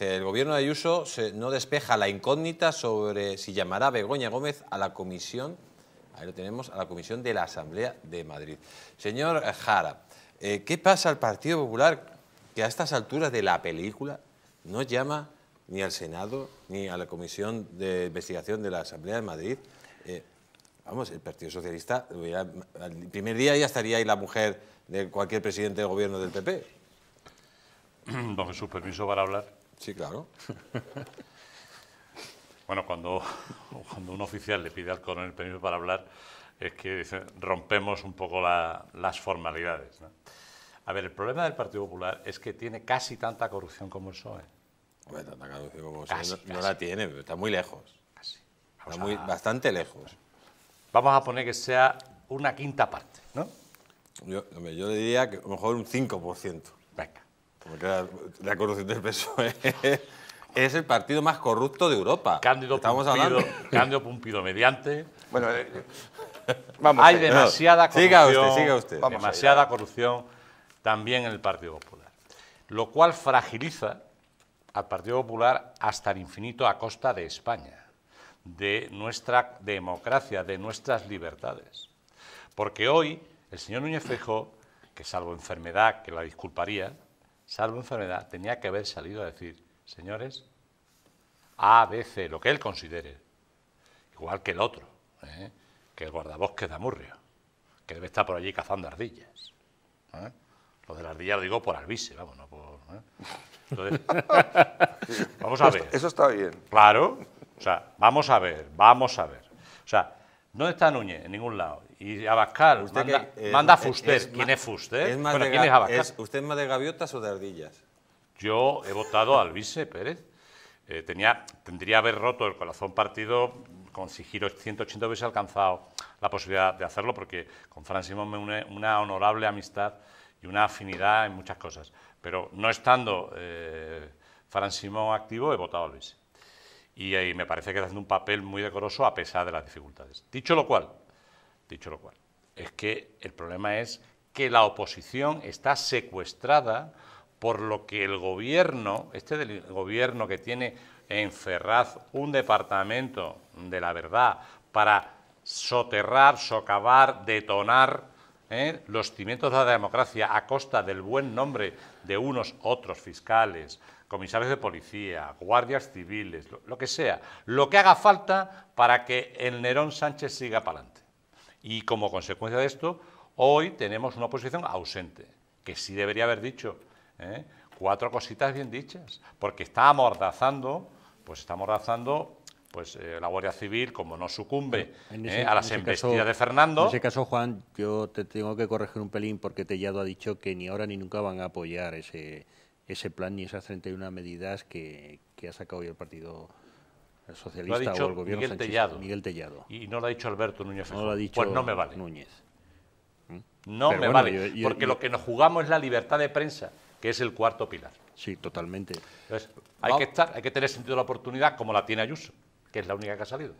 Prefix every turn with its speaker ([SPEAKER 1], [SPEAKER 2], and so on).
[SPEAKER 1] El gobierno de Ayuso no despeja la incógnita sobre si llamará Begoña Gómez a la comisión, ahí lo tenemos, a la comisión de la Asamblea de Madrid. Señor Jara, eh, ¿qué pasa al Partido Popular que a estas alturas de la película no llama ni al Senado ni a la comisión de investigación de la Asamblea de Madrid? Eh, vamos, el Partido Socialista, el primer día ya estaría ahí la mujer de cualquier presidente de gobierno del PP.
[SPEAKER 2] Don su permiso para hablar. Sí, claro. bueno, cuando, cuando un oficial le pide al coronel permiso para hablar, es que dice, rompemos un poco las formalidades. ¿no? A ver, el problema del Partido Popular es que tiene casi tanta corrupción como el PSOE.
[SPEAKER 1] tanta corrupción como no, la tiene, pero está muy lejos. Está muy, bastante lejos. Vamos a poner que sea una quinta parte, ¿no? Yo, diría que a lo mejor un 5%. Venga la, corrupción del PSOE es el partido más corrupto de Europa. Cándido, Estamos hablando. Cándido Pumpido mediante. Bueno, eh, Hay demasiada corrupción. Siga usted, siga usted. Demasiada
[SPEAKER 2] corrupción también en el Partido Popular. Lo cual fragiliza al Partido Popular hasta el infinito a costa de España, de nuestra democracia, de nuestras libertades. Porque hoy el señor Núñez Fejo, que salvo enfermedad, que la disculparía, salvo enfermedad, tenía que haber salido a decir, señores, A, B, C, lo que él considere, igual que el otro, ¿eh? que el guardabosques de Amurrio, que debe estar por allí cazando ardillas. ¿eh? Lo de la ardilla lo digo por albise, vamos, no por... ¿eh? vamos a ver. Eso está bien. Claro, o sea, vamos a ver, vamos a ver. O sea, no está Núñez? En ningún lado. Y Abascal, usted manda, que, ¿Quién es Fuster?
[SPEAKER 1] ¿Usted es más de gaviotas o de ardillas?
[SPEAKER 2] Yo he votado a vice, Pérez. Eh, tenía, tendría haber roto el corazón partido con Sigiro 180 hubiese alcanzado la posibilidad de hacerlo porque con Fran me une una honorable amistad y una afinidad en muchas cosas. Pero no estando eh, Fran Simón activo, he votado a vice. Eh, y, me parece que está haciendo un papel muy decoroso a pesar de las dificultades. Dicho lo cual, dicho lo cual, es que el problema es que la oposición está secuestrada por lo que el gobierno, este del gobierno que tiene en Ferraz un departamento de la verdad para soterrar, socavar, detonar ¿eh? los cimientos de la democracia a costa del buen nombre de unos otros fiscales, comisarios de policía, guardias civiles, lo, que sea, lo que haga falta para que el Nerón Sánchez siga para adelante. Y como consecuencia de esto, hoy tenemos una oposición ausente, que sí debería haber dicho ¿eh? cuatro cositas bien dichas, porque está amordazando, pues está amordazando pues eh, la Guardia Civil, como no sucumbe ¿eh? a las embestidas de Fernando... En ese caso, Juan, yo te tengo que corregir un pelín porque Tellado ha dicho que ni ahora ni nunca van a apoyar ese, ese plan ni esas 31 medidas que, ha sacado hoy el Partido Socialista o el Gobierno Miguel Tellado. Miguel Tellado. Y no lo ha dicho Alberto Núñez No lo ha dicho pues no me vale. Núñez. ¿Mm? No me vale, porque lo que nos jugamos es la libertad de prensa, que es el cuarto pilar. Sí, totalmente. hay, que estar, hay que tener sentido la oportunidad como la tiene Ayuso, que es la única que ha salido.